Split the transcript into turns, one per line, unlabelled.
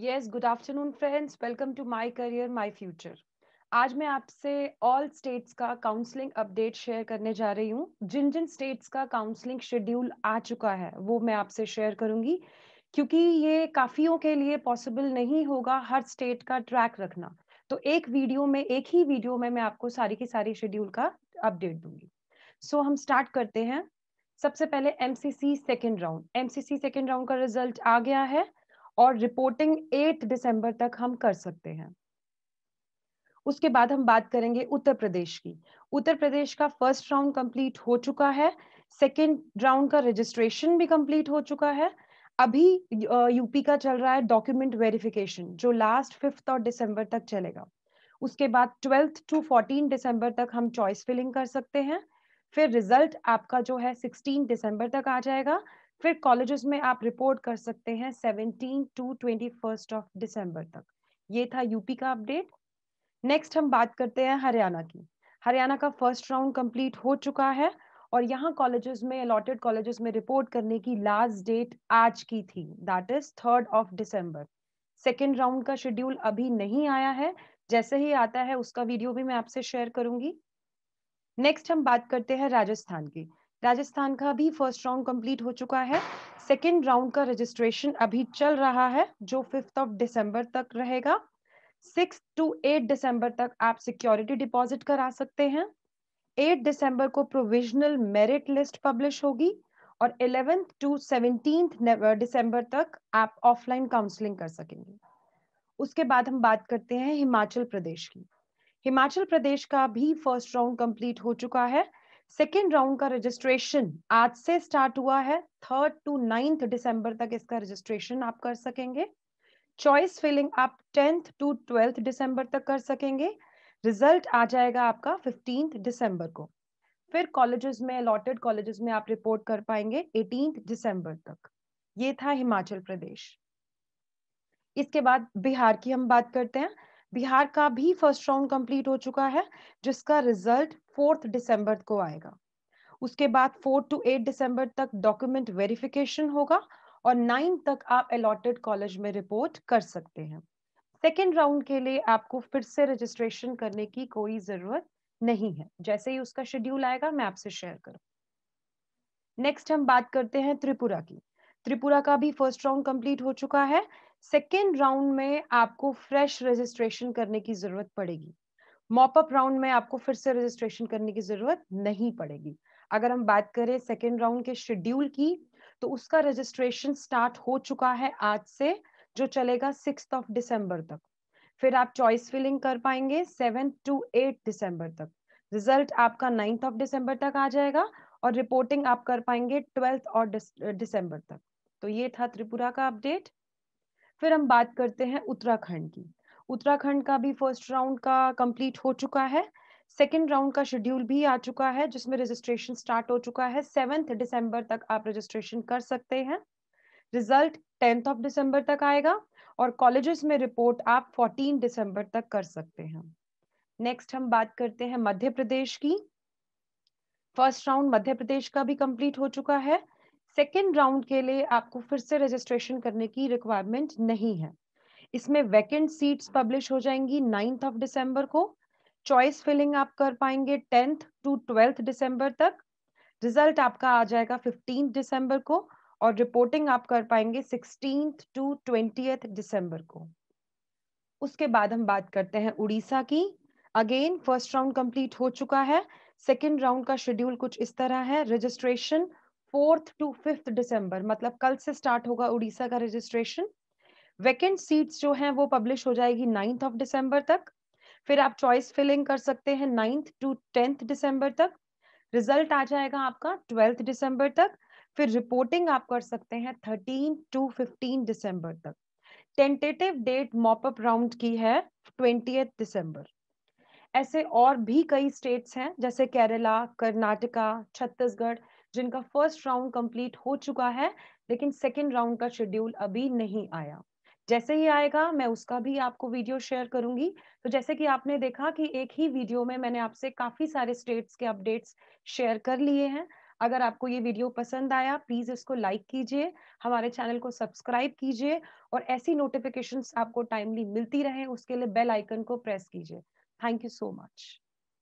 yes good afternoon friends welcome to my career my future आज मैं आपसे all states का काउंसलिंग अपडेट शेयर करने जा रही हूँ जिन जिन स्टेट्स का काउंसलिंग शेड्यूल आ चुका है वो मैं आपसे शेयर करूंगी क्योंकि ये काफियों के लिए पॉसिबल नहीं होगा हर स्टेट का ट्रैक रखना तो एक वीडियो में एक ही वीडियो में मैं आपको सारी की सारी शेड्यूल का अपडेट दूंगी सो so, हम स्टार्ट करते हैं सबसे पहले MCC second round MCC second round का रिजल्ट आ गया है और रिपोर्टिंग 8 दिसंबर तक हम कर सकते हैं उसके बाद हम बात करेंगे उत्तर प्रदेश की उत्तर प्रदेश का फर्स्ट राउंड कंप्लीट हो चुका है सेकेंड राउंड का रजिस्ट्रेशन भी कंप्लीट हो चुका है अभी यूपी का चल रहा है डॉक्यूमेंट वेरिफिकेशन जो लास्ट फिफ्थ और दिसंबर तक चलेगा उसके बाद ट्वेल्थ टू फोर्टीन दिसंबर तक हम चॉइस फिलिंग कर सकते हैं फिर रिजल्ट आपका जो है सिक्सटीन दिसंबर तक आ जाएगा फिर कॉलेजेस में आप रिपोर्ट कर सकते हैं seventeen to twenty first of December तक ये था यूपी का अपडेट नेक्स्ट हम बात करते हैं हरियाणा की हरियाणा का फर्स्ट राउंड कंप्लीट हो चुका है और यहाँ कॉलेजेस में अलॉटेड कॉलेजेस में रिपोर्ट करने की लास्ट डेट आज की थी that is third of December second round का शेड्यूल अभी नहीं आया है जैसे ही आता है उसका वीडियो भी मैं आपसे शेयर करूंगी नेक्स्ट हम बात करते हैं राजस्थान की राजस्थान का भी फर्स्ट राउंड कंप्लीट हो चुका है सेकेंड राउंड का रजिस्ट्रेशन अभी चल रहा है जो फिफ्थ ऑफ दिसंबर तक रहेगा सिक्स टू एट दिसंबर तक आप सिक्योरिटी डिपॉजिट करा सकते हैं एट दिसंबर को प्रोविजनल मेरिट लिस्ट पब्लिश होगी और इलेवेंथ टू सेवनटीन दिसंबर तक आप ऑफलाइन काउंसलिंग कर सकेंगे उसके बाद हम बात करते हैं हिमाचल प्रदेश की हिमाचल प्रदेश का भी फर्स्ट राउंड कंप्लीट हो चुका है सेकेंड राउंड का रजिस्ट्रेशन आज से स्टार्ट हुआ है थर्ड टू नाइन्थ दिसंबर तक इसका रजिस्ट्रेशन आप कर सकेंगे चॉइस फिलिंग आप टेंथ टू ट्वेल्थ दिसंबर तक कर सकेंगे रिजल्ट आ जाएगा आपका फिफ्टीन दिसंबर को फिर कॉलेजेस में अलॉटेड कॉलेजेस में आप रिपोर्ट कर पाएंगे एटीन दिसंबर तक ये था हिमाचल प्रदेश इसके बाद बिहार की हम बात करते हैं बिहार का भी फर्स्ट राउंड कंप्लीट हो चुका है जिसका रिजल्ट फोर्थ दिसंबर को आएगा उसके बाद फोर्थ टू एट दिसंबर तक डॉक्यूमेंट वेरिफिकेशन होगा और नाइन्थ तक आप अलॉटेड कॉलेज में रिपोर्ट कर सकते हैं सेकेंड राउंड के लिए आपको फिर से रजिस्ट्रेशन करने की कोई जरूरत नहीं है जैसे ही उसका शेड्यूल आएगा मैं आपसे शेयर करूँ नेक्स्ट हम बात करते हैं त्रिपुरा की त्रिपुरा का भी फर्स्ट राउंड कंप्लीट हो चुका है सेकेंड राउंड में आपको फ्रेश रजिस्ट्रेशन करने की जरूरत पड़ेगी मॉपअप राउंड में आपको फिर से रजिस्ट्रेशन करने की जरूरत नहीं पड़ेगी अगर हम बात करें सेकेंड राउंड के शेड्यूल की तो उसका रजिस्ट्रेशन स्टार्ट हो चुका है आज से जो चलेगा सिक्स ऑफ दिसंबर तक फिर आप चॉइस फिलिंग कर पाएंगे सेवन टू एट दिसंबर तक रिजल्ट आपका नाइन्थ ऑफ दिसंबर तक आ जाएगा और रिपोर्टिंग आप कर पाएंगे ट्वेल्थ और दिसंबर तक तो ये था त्रिपुरा का अपडेट फिर हम बात करते हैं उत्तराखंड की उत्तराखंड का भी फर्स्ट राउंड का कंप्लीट हो चुका है सेकेंड राउंड का शेड्यूल भी आ चुका है जिसमें रजिस्ट्रेशन स्टार्ट हो चुका है सेवेंथ दिसंबर तक आप रजिस्ट्रेशन कर सकते हैं रिजल्ट टेंथ ऑफ दिसंबर तक आएगा और कॉलेजेस में रिपोर्ट आप 14 दिसंबर तक कर सकते हैं नेक्स्ट हम बात करते हैं मध्य प्रदेश की फर्स्ट राउंड मध्य प्रदेश का भी कंप्लीट हो चुका है सेकेंड राउंड के लिए आपको फिर से रजिस्ट्रेशन करने की रिक्वायरमेंट नहीं है इसमें वैकेंट सीट्स पब्लिश हो जाएंगी नाइन्थ ऑफ दिसंबर को चॉइस फिलिंग आप कर पाएंगे टेंथ टू ट्वेल्थ दिसंबर तक रिजल्ट आपका आ जाएगा फिफ्टीन दिसंबर को और रिपोर्टिंग आप कर पाएंगे सिक्सटीन टू ट्वेंटी दिसंबर को उसके बाद हम बात करते हैं उड़ीसा की अगेन फर्स्ट राउंड कंप्लीट हो चुका है सेकेंड राउंड का शेड्यूल कुछ इस तरह है registration fourth to fifth December मतलब कल से स्टार्ट होगा उड़ीसा का रजिस्ट्रेशन वैकेंट सीट्स जो हैं वो पब्लिश हो जाएगी नाइन्थ ऑफ दिसंबर तक फिर आप चॉइस फिलिंग कर सकते हैं नाइन्थ टू टेंथ दिसंबर तक रिजल्ट आ जाएगा आपका ट्वेल्थ दिसंबर तक फिर रिपोर्टिंग आप कर सकते हैं थर्टीन टू फिफ्टीन दिसंबर तक टेंटेटिव डेट मॉपअप राउंड की है ट्वेंटी दिसंबर ऐसे और भी कई स्टेट्स हैं जैसे केरला कर्नाटका छत्तीसगढ़ जिनका फर्स्ट राउंड कंप्लीट हो चुका है लेकिन सेकेंड राउंड का शेड्यूल अभी नहीं आया जैसे ही आएगा मैं उसका भी आपको वीडियो शेयर करूंगी तो जैसे कि आपने देखा कि एक ही वीडियो में मैंने आपसे काफी सारे स्टेट्स के अपडेट्स शेयर कर लिए हैं अगर आपको ये वीडियो पसंद आया प्लीज इसको लाइक कीजिए हमारे चैनल को सब्सक्राइब कीजिए और ऐसी नोटिफिकेशंस आपको टाइमली मिलती रहे उसके लिए बेल आइकन को प्रेस कीजिए थैंक यू सो मच